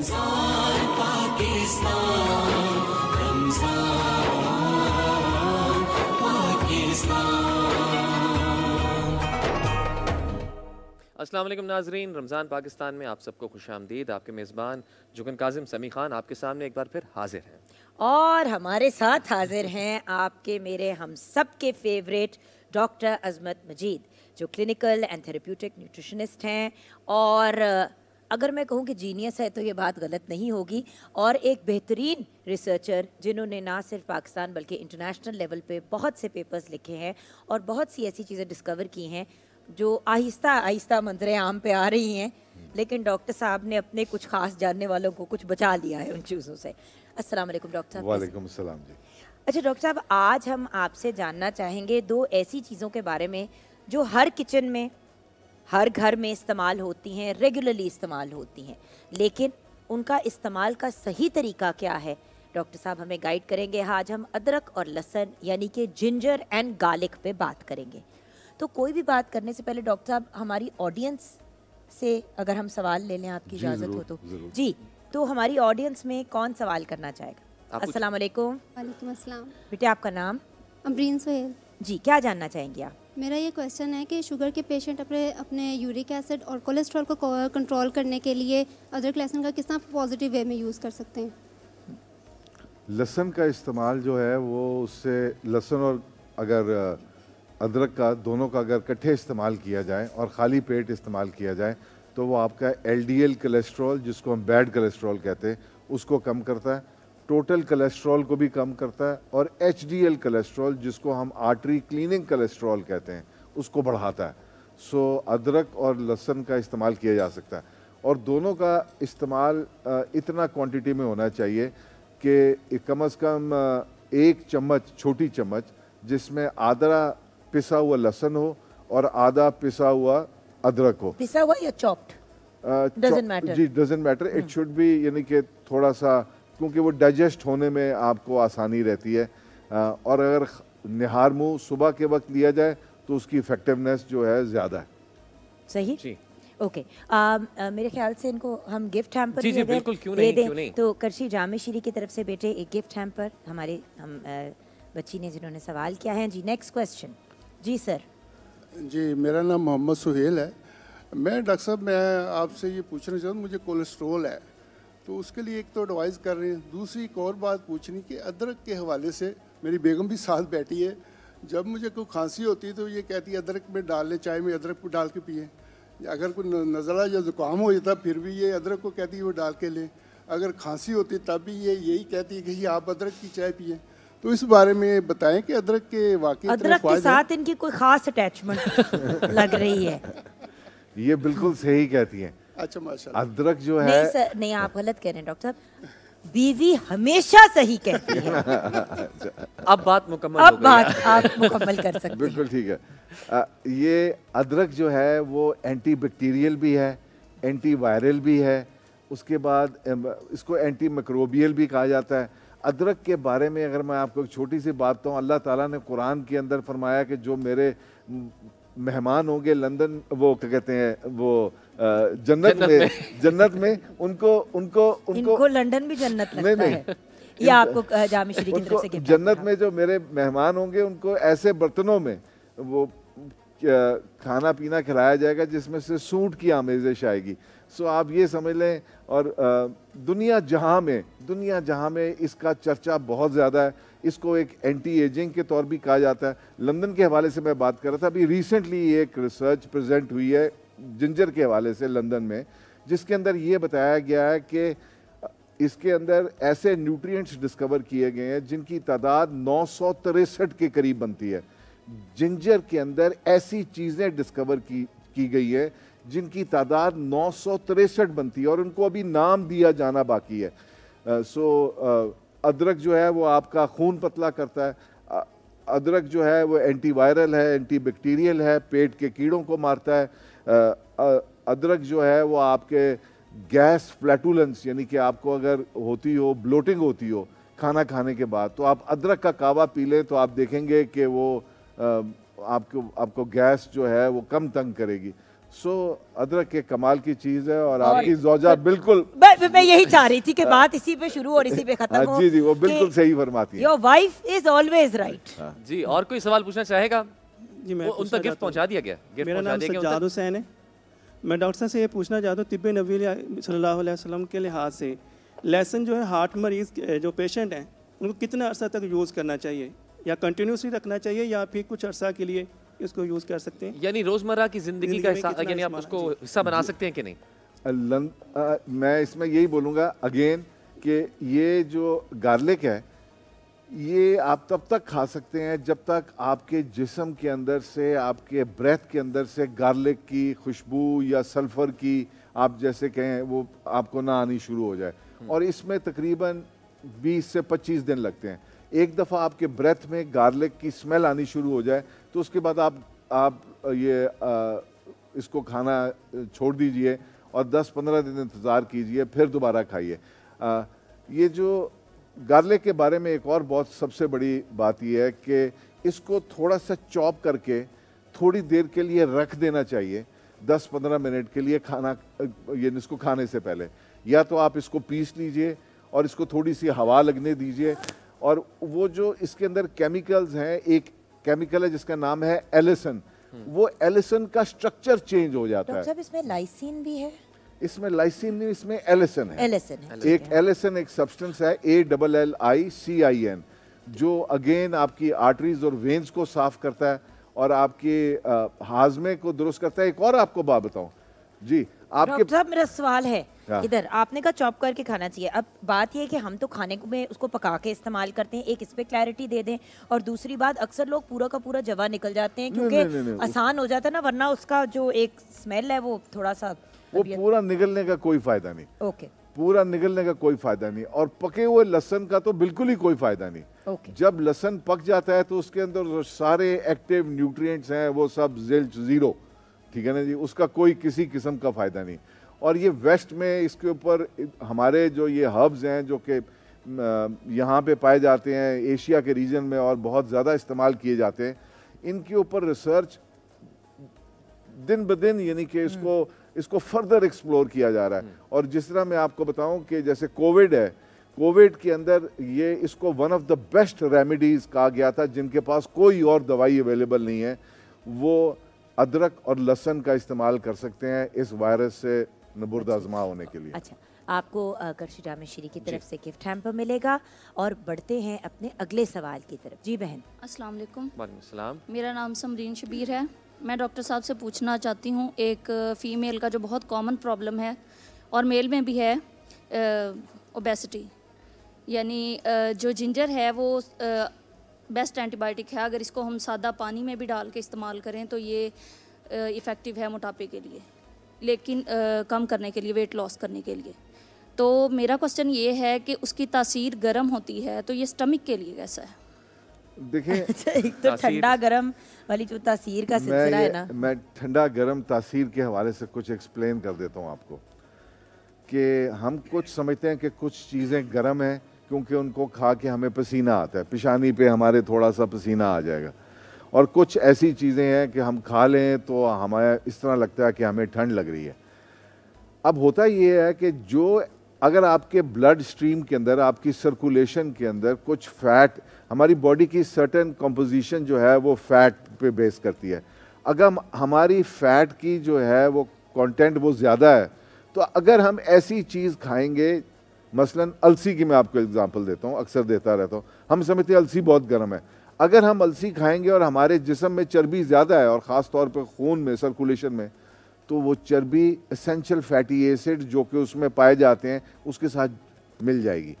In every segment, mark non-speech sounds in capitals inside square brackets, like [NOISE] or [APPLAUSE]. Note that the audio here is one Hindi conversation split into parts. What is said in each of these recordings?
असलम नाजरीन रमज़ान पाकिस्तान में आप सबको खुश आमदीद आपके मेज़बान जुगन काजिम समी खान आपके सामने एक बार फिर हाजिर हैं और हमारे साथ हाजिर हैं आपके मेरे हम सब के फेवरेट डॉक्टर अजमत मजीद जो क्लिनिकल एंड थेरेप्यूटिक न्यूट्रिशनिस्ट हैं और अगर मैं कहूँ कि जीनियस है तो ये बात गलत नहीं होगी और एक बेहतरीन रिसर्चर जिन्होंने ना सिर्फ पाकिस्तान बल्कि इंटरनेशनल लेवल पे बहुत से पेपर्स लिखे हैं और बहुत सी ऐसी चीज़ें डिस्कवर की हैं जो आहिस्ता आहिस्ता मंजर आम पे आ रही हैं लेकिन डॉक्टर साहब ने अपने कुछ खास जानने वालों को कुछ बचा लिया है उन चीज़ों से असल डॉक्टर साहब वालेकुम जी अच्छा डॉक्टर साहब आज हम आपसे जानना चाहेंगे दो ऐसी चीज़ों के बारे में जो हर किचन में हर घर में इस्तेमाल होती हैं रेगुलरली इस्तेमाल होती हैं लेकिन उनका इस्तेमाल का सही तरीका क्या है डॉक्टर साहब हमें गाइड करेंगे आज हम अदरक और लहसन यानी कि जिंजर एंड गार्लिक पे बात करेंगे तो कोई भी बात करने से पहले डॉक्टर साहब हमारी ऑडियंस से अगर हम सवाल ले लें आपकी इजाज़त हो तो जी तो हमारी ऑडियंस में कौन सवाल करना चाहेगा अस्सलाम अस्सलाम बेटे आपका नाम अमरीन सोहेल जी क्या जानना चाहेंगे आप मेरा ये क्वेश्चन है कि शुगर के पेशेंट अपने अपने यूरिक एसिड और कोलेस्ट्रॉल को कंट्रोल करने के लिए अदरक लहसुन का किस तरह पॉजिटिव वे में यूज़ कर सकते हैं लहसुन का इस्तेमाल जो है वो उससे लहसुन और अगर अदरक का दोनों का अगर इकट्ठे इस्तेमाल किया जाए और खाली पेट इस्तेमाल किया जाए तो वो आपका एल डी एल कोलेस्ट्रॉल जिसको हम बैड कोलेस्ट्रॉल कहते हैं उसको कम करता है टोटल कोलेस्ट्रॉल को भी कम करता है और एच डी कोलेस्ट्रॉल जिसको हम आर्टरी क्लीनिंग कोलेस्ट्रॉल कहते हैं उसको बढ़ाता है सो अदरक और लहसुन का इस्तेमाल किया जा सकता है और दोनों का इस्तेमाल इतना क्वांटिटी में होना चाहिए कि कम अज़ कम एक चम्मच छोटी चम्मच जिसमें आधा पिसा हुआ लहसन हो और आधा पिसा हुआ अदरक हो पिसा हुआ या चॉप्ड डजंट मैटर जी डजंट मैटर इट शुड भी यानी कि थोड़ा सा क्योंकि वो डाइजेस्ट होने में आपको आसानी रहती है और अगर निहार मुँह सुबह के वक्त लिया जाए तो उसकी इफेक्टिवनेस जो है ज़्यादा है सही जी ओके okay. uh, uh, मेरे ख्याल से इनको हम गिफ्ट हैम्पर जी, जी, बिल्कुल क्यों नहीं, क्यों नहीं तो करशी जामे शीरी की तरफ से बेटे एक गिफ्ट हैम्पर हमारे हम uh, बच्ची ने जिन्होंने सवाल किया है जी नेक्स्ट क्वेश्चन जी सर जी मेरा नाम मोहम्मद सुहेल है मैं डॉक्टर साहब मैं आपसे ये पूछना चाहूँ मुझे कोलेस्ट्रोल है तो उसके लिए एक तो एडवाइस कर रहे हैं दूसरी एक और बात पूछनी कि अदरक के हवाले से मेरी बेगम भी साथ बैठी है जब मुझे कोई खांसी होती है तो ये कहती है अदरक में डाल लें चाय में अदरक को डाल के पिए अगर कोई नज़ला या ज़ुकाम हो जाता फिर भी ये अदरक को कहती है वो डाल के लें अगर खांसी होती तब भी ये यही कहती है कि आप अदरक की चाय पिए तो इस बारे में बताएं कि अदरक के वाकई अदरक के साथ इनकी कोई खास अटैचमेंट [LAUGHS] लग रही है ये बिल्कुल सही कहती हैं अच्छा माशा अदरक जो है नहीं सर नहीं आप गलत कह रहे हैं डॉक्टर बीवी हमेशा सही कहती है [LAUGHS] अब बात मुकम्मल अब बात आप मुकम्मल कर सकते हैं बिल्कुल ठीक है आ, ये अदरक जो है वो एंटी बैक्टीरियल भी है एंटी वायरल भी है उसके बाद इसको एंटी मक्रोबियल भी कहा जाता है अदरक के बारे में अगर मैं आपको एक छोटी सी बात कहूँ अल्लाह ताला ने कुरान के अंदर फरमाया कि जो मेरे मेहमान होंगे लंदन वो क्या कहते हैं वो जन्नत, जन्नत में, में [LAUGHS] जन्नत में उनको उनको उनको इनको लंदन भी जन्नत लगता नहीं नहीं या आपको जामी की तरफ से जन्नत में जो मेरे मेहमान होंगे उनको ऐसे बर्तनों में वो खाना पीना खिलाया जाएगा जिसमें से सूट की आमेजिश आएगी सो आप ये समझ लें और दुनिया जहाँ में दुनिया जहाँ में इसका चर्चा बहुत ज़्यादा है इसको एक एंटी एजिंग के तौर भी कहा जाता है लंदन के हवाले से मैं बात कर रहा था अभी रिसेंटली एक रिसर्च प्रेजेंट हुई है जिंजर के हवाले से लंदन में जिसके अंदर ये बताया गया है कि इसके अंदर ऐसे न्यूट्रिएंट्स डिस्कवर किए गए हैं जिनकी तादाद नौ के करीब बनती है जिंजर के अंदर ऐसी चीज़ें डिस्कवर की की गई है जिनकी तादाद नौ बनती है और उनको अभी नाम दिया जाना बाकी है सो uh, so, uh, अदरक जो है वो आपका खून पतला करता है अदरक जो है वो एंटीवायरल है एंटी बैक्टीरियल है पेट के कीड़ों को मारता है अदरक जो है वो आपके गैस फ्लैटुलेंस यानी कि आपको अगर होती हो ब्लोटिंग होती हो खाना खाने के बाद तो आप अदरक का कावा पी लें तो आप देखेंगे कि वो आपको आपको गैस जो है वो कम तंग करेगी सो अदरक एक कमाल की चीज है और, और आपकी जोजा बिल्कुल मैं यही चाह रही थी कि बात इसी पे शुरू और इसी पे खत्म हाँ हो जी जी वो बिल्कुल सही फरमाती है your wife is always right जी और कोई सवाल पूछना चाहेगा जी मैं उन तक गिफ्ट पहुंचा दिया गया मेरा नाम सज्जाद हुसैन है मैं डॉक्टर साहब से ये पूछना चाहता हूँ तिब्बे नबी सल्लल्लाहु अलैहि वसल्लम के लिहाज से लेसन जो है हार्ट मरीज़ जो पेशेंट हैं उनको कितना अरसा तक यूज़ करना चाहिए या कंटिन्यूसली रखना चाहिए या फिर कुछ अरसा के लिए इसको यूज़ कर सकते हैं यानी रोज़मर्रा की ज़िंदगी का हिस्सा यानी आप उसको हिस्सा बना सकते हैं कि नहीं आ, मैं इसमें यही बोलूँगा अगेन कि ये जो गार्लिक है ये आप तब तक खा सकते हैं जब तक आपके जिसम के अंदर से आपके ब्रेथ के अंदर से गार्लिक की खुशबू या सल्फ़र की आप जैसे कहें वो आपको ना आनी शुरू हो जाए और इसमें तकरीबन 20 से 25 दिन लगते हैं एक दफ़ा आपके ब्रेथ में गार्लिक की स्मेल आनी शुरू हो जाए तो उसके बाद आप आप ये आ, इसको खाना छोड़ दीजिए और 10-15 दिन इंतज़ार कीजिए फिर दोबारा खाइए ये जो गार्लिक के बारे में एक और बहुत सबसे बड़ी बात यह है कि इसको थोड़ा सा चॉप करके थोड़ी देर के लिए रख देना चाहिए 10-15 मिनट के लिए खाना ये इसको खाने से पहले या तो आप इसको पीस लीजिए और इसको थोड़ी सी हवा लगने दीजिए और वो जो इसके अंदर केमिकल्स हैं एक केमिकल है जिसका नाम है एलिसन हम्म। वो एलिसन का स्ट्रक्चर चेंज हो जाता है इसमें लाइसिन भी है इसमें लाइसिन नहीं इसमें एलिसन है एलिसन एक एलिसन एक सब्सटेंस है A double L I C I N जो अगेन आपकी आर्टरीज और वेंस को साफ करता है और आपके हाजमे को दुरुस्त करता है एक और आपको बात बताऊं जी आपके मेरा सवाल है हाँ। इधर आपने कहा चॉप करके खाना चाहिए अब बात यह है कि हम तो खाने में उसको पका के इस्तेमाल करते हैं एक इस पर क्लैरिटी दे दें और दूसरी बात अक्सर लोग पूरा का पूरा जवा निकल जाते हैं क्योंकि आसान हो जाता है ना वरना उसका जो एक स्मेल है वो थोड़ा सा वो पूरा निकलने का कोई फायदा नहीं ओके पूरा निकलने का कोई फायदा नहीं और पके हुए लहसन का तो बिल्कुल ही कोई फायदा नहीं okay. जब लहसन पक जाता है तो उसके अंदर सारे एक्टिव न्यूट्रिएंट्स हैं वो सब जिल्च जीरो ठीक है ना जी उसका कोई किसी किस्म का फायदा नहीं और ये वेस्ट में इसके ऊपर हमारे जो ये हब्स हैं जो कि यहाँ पे पाए जाते हैं एशिया के रीजन में और बहुत ज़्यादा इस्तेमाल किए जाते हैं इनके ऊपर रिसर्च दिन ब दिन यानी कि इसको इसको फर्दर एक्सप्लोर किया जा रहा है हम्म। और जिस तरह मैं आपको बताऊं कि जैसे कोविड है कोविड के अंदर ये इसको one of the best remedies कहा गया था जिनके पास कोई और दवाई अवेलेबल नहीं है वो अदरक और लहसन का इस्तेमाल कर सकते हैं इस वायरस से नबुरद अच्छा। आजमा होने के लिए अच्छा आपको कर्शी रामेश्वरी की तरफ से गिफ्ट हैम्पर मिलेगा और बढ़ते हैं अपने अगले सवाल की तरफ जी बहन अस्सलाम वालेकुम मेरा नाम समरीन शबीर है मैं डॉक्टर साहब से पूछना चाहती हूँ एक फ़ीमेल का जो बहुत कॉमन प्रॉब्लम है और मेल में भी है ओबेसिटी यानी जो जिंजर है वो बेस्ट एंटीबायोटिक है अगर इसको हम सादा पानी में भी डाल के इस्तेमाल करें तो ये इफ़ेक्टिव है मोटापे के लिए लेकिन कम करने के लिए वेट लॉस करने के लिए तो मेरा क्वेश्चन ये है कि उसकी तासीर गर्म होती है तो ये स्टमक के लिए कैसा है देखिए [LAUGHS] अच्छा, एक तो ठंडा गर्म वाली जो तासीर का सिलसिला है ना मैं ठंडा गर्म तासीर के हवाले से कुछ एक्सप्लेन कर देता हूँ आपको कि हम कुछ समझते हैं कि कुछ चीज़ें गर्म हैं क्योंकि उनको खा के हमें पसीना आता है पेशानी पे हमारे थोड़ा सा पसीना आ जाएगा और कुछ ऐसी चीज़ें हैं कि हम खा लें तो हमें इस तरह लगता है कि हमें ठंड लग रही है अब होता ये है कि जो अगर आपके ब्लड स्ट्रीम के अंदर आपकी सर्कुलेशन के अंदर कुछ फैट हमारी बॉडी की सर्टन कंपोजिशन जो है वो फैट पे बेस करती है अगर हमारी फैट की जो है वो कंटेंट वो ज़्यादा है तो अगर हम ऐसी चीज़ खाएंगे मसलन अलसी की मैं आपको एग्जांपल देता हूँ अक्सर देता रहता हूँ हम समझते हैं अलसी बहुत गर्म है अगर हम अलसी खाएंगे और हमारे जिसम में चर्बी ज़्यादा है और ख़ास तौर पर खून में सर्कुलेशन में तो वो चर्बी एसेंशियल फैटी एसिड जो कि उसमें पाए जाते हैं उसके साथ मिल जाएगी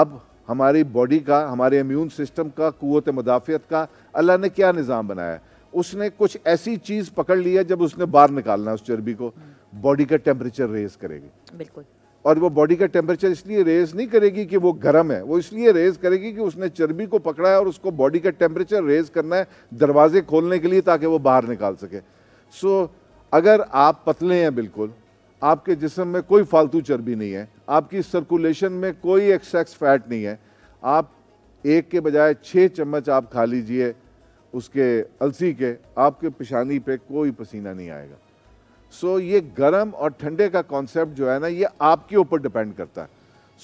अब हमारी बॉडी का हमारे इम्यून सिस्टम का कुत मदाफ़ियत का अल्लाह ने क्या निज़ाम बनाया उसने कुछ ऐसी चीज़ पकड़ ली है जब उसने बाहर निकालना है उस चर्बी को बॉडी हम्म। का टेम्परेचर रेज करेगी बिल्कुल और वो बॉडी का टेम्परेचर इसलिए रेज नहीं करेगी कि वो गर्म है वो इसलिए रेज करेगी कि उसने चर्बी को पकड़ा है और उसको बॉडी का टेम्परेचर रेज करना है दरवाजे खोलने के लिए ताकि वो बाहर निकाल सके सो so, अगर आप पतले हैं बिल्कुल आपके जिसम में कोई फालतू चर्बी नहीं है आपकी सर्कुलेशन में कोई एक्सेस फैट नहीं है आप एक के बजाय छः चम्मच आप खा लीजिए उसके अलसी के आपके पेशानी पे कोई पसीना नहीं आएगा सो so, ये गर्म और ठंडे का कॉन्सेप्ट जो है ना ये आपके ऊपर डिपेंड करता है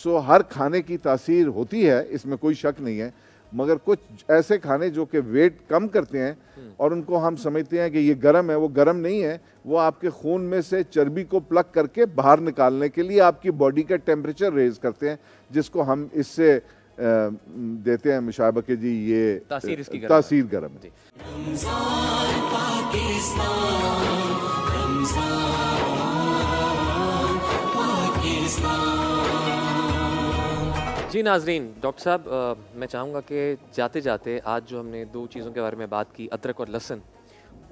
सो so, हर खाने की तासीर होती है इसमें कोई शक नहीं है मगर कुछ ऐसे खाने जो कि वेट कम करते हैं हम्म। और उनको हम समझते हैं कि ये गर्म है वो गर्म नहीं है वो आपके खून में से चर्बी को प्लग करके बाहर निकालने के लिए आपकी बॉडी का टेम्परेचर रेज करते हैं जिसको हम इससे देते हैं मुशाबा के जी ये तासीर इसकी तासीर गर्म है जी नाजरीन डॉक्टर साहब मैं चाहूँगा कि जाते जाते आज जो हमने दो चीज़ों के बारे में बात की अदरक और लहसन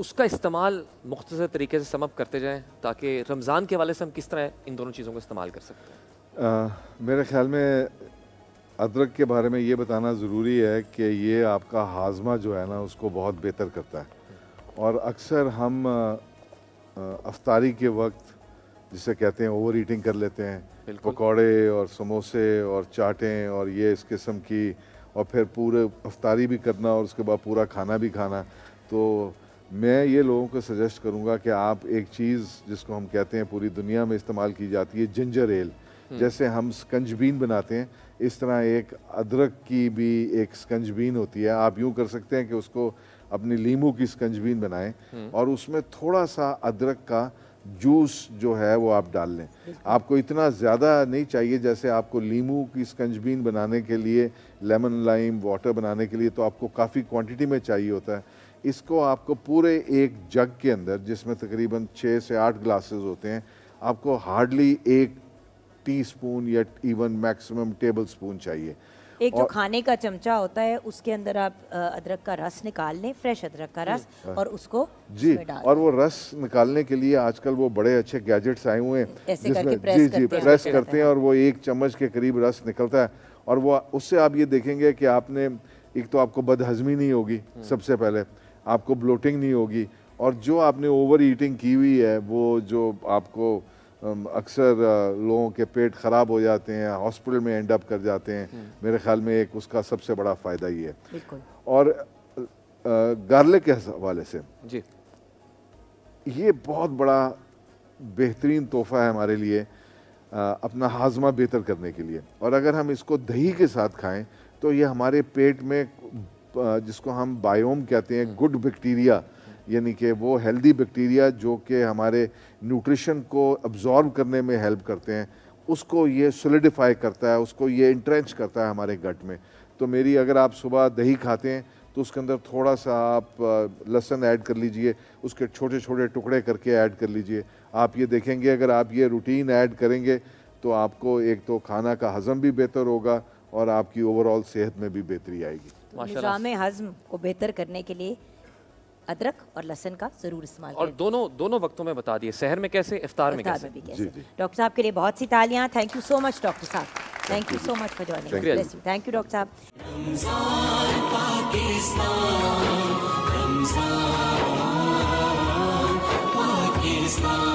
उसका इस्तेमाल मुख्तर तरीके से समप करते जाएँ ताकि रमज़ान के हवाले से हम किस तरह इन दोनों चीज़ों का इस्तेमाल कर सकते हैं मेरे ख्याल में अदरक के बारे में ये बताना ज़रूरी है कि ये आपका हाजमा जो है ना उसको बहुत बेहतर करता है और अक्सर हम अफतारी के वक्त जिसे कहते हैं ओवर ईटिंग कर लेते हैं पकौड़े और समोसे और चाटें और ये इस किस्म की और फिर पूरे अफ्तारी भी करना और उसके बाद पूरा खाना भी खाना तो मैं ये लोगों को सजेस्ट करूंगा कि आप एक चीज़ जिसको हम कहते हैं पूरी दुनिया में इस्तेमाल की जाती है जिंजर एल हम्म। जैसे हम स्कंजबीन बनाते हैं इस तरह एक अदरक की भी एक स्कंजबीन होती है आप यूँ कर सकते हैं कि उसको अपनी लीमू की स्कंजबीन बनाएं हम्म। और उसमें थोड़ा सा अदरक का जूस जो है वो आप डाल लें आपको इतना ज़्यादा नहीं चाहिए जैसे आपको लीमू की स्कंजबीन बनाने के लिए लेमन लाइम वाटर बनाने के लिए तो आपको काफ़ी क्वांटिटी में चाहिए होता है इसको आपको पूरे एक जग के अंदर जिसमें तकरीबन छः से आठ ग्लासेस होते हैं आपको हार्डली एक टीस्पून या इवन मैक्सिमम टेबल स्पून चाहिए एक जो खाने का चमचा होता है उसके अंदर आप अदरक का रस निकाल लें फ्रेश अदरक का रस हाँ। और उसको जी और वो रस निकालने के लिए आजकल वो बड़े अच्छे गैजेट्स आए हुए हैं जी जी प्रेस करते हैं और वो एक चम्मच के करीब रस निकलता है और वो उससे आप ये देखेंगे कि आपने एक तो आपको बदहजमी नहीं होगी हम्म। सबसे पहले आपको ब्लोटिंग नहीं होगी और जो आपने ओवर ईटिंग की हुई है वो जो आपको अक्सर लोगों के पेट ख़राब हो जाते हैं हॉस्पिटल में एंड अप कर जाते हैं हम्म। मेरे ख्याल में एक उसका सबसे बड़ा फ़ायदा ये है और गार्लिक के हवाले से जी ये बहुत बड़ा बेहतरीन तोहफ़ा है हमारे लिए अपना हाजमा बेहतर करने के लिए और अगर हम इसको दही के साथ खाएं तो ये हमारे पेट में जिसको हम बायोम कहते हैं हम्म। गुड बैक्टीरिया यानी कि वो हेल्दी बैक्टीरिया जो कि हमारे न्यूट्रिशन को अब्जॉर्ब करने में हेल्प करते हैं उसको ये सोलिडिफाई करता है उसको ये इंट्रेंच करता है हमारे गट में तो मेरी अगर आप सुबह दही खाते हैं तो उसके अंदर थोड़ा सा आप लहसन ऐड कर लीजिए उसके छोटे छोटे टुकड़े करके ऐड कर लीजिए आप ये देखेंगे अगर आप ये रूटीन ऐड करेंगे तो आपको एक तो खाना का हज़म भी बेहतर होगा और आपकी ओवरऑल सेहत में भी बेहतरी आएगी निज़ाम हज़म को बेहतर करने के लिए अदरक और लहसन का ज़रूर इस्तेमाल और दोनों दोनों वक्तों में बता दिए शहर में कैसे इफ्तार में कैसे डॉक्टर साहब के लिए बहुत सी तालियां thank you so much doctor साहब thank you so much for joining thank you doctor साहब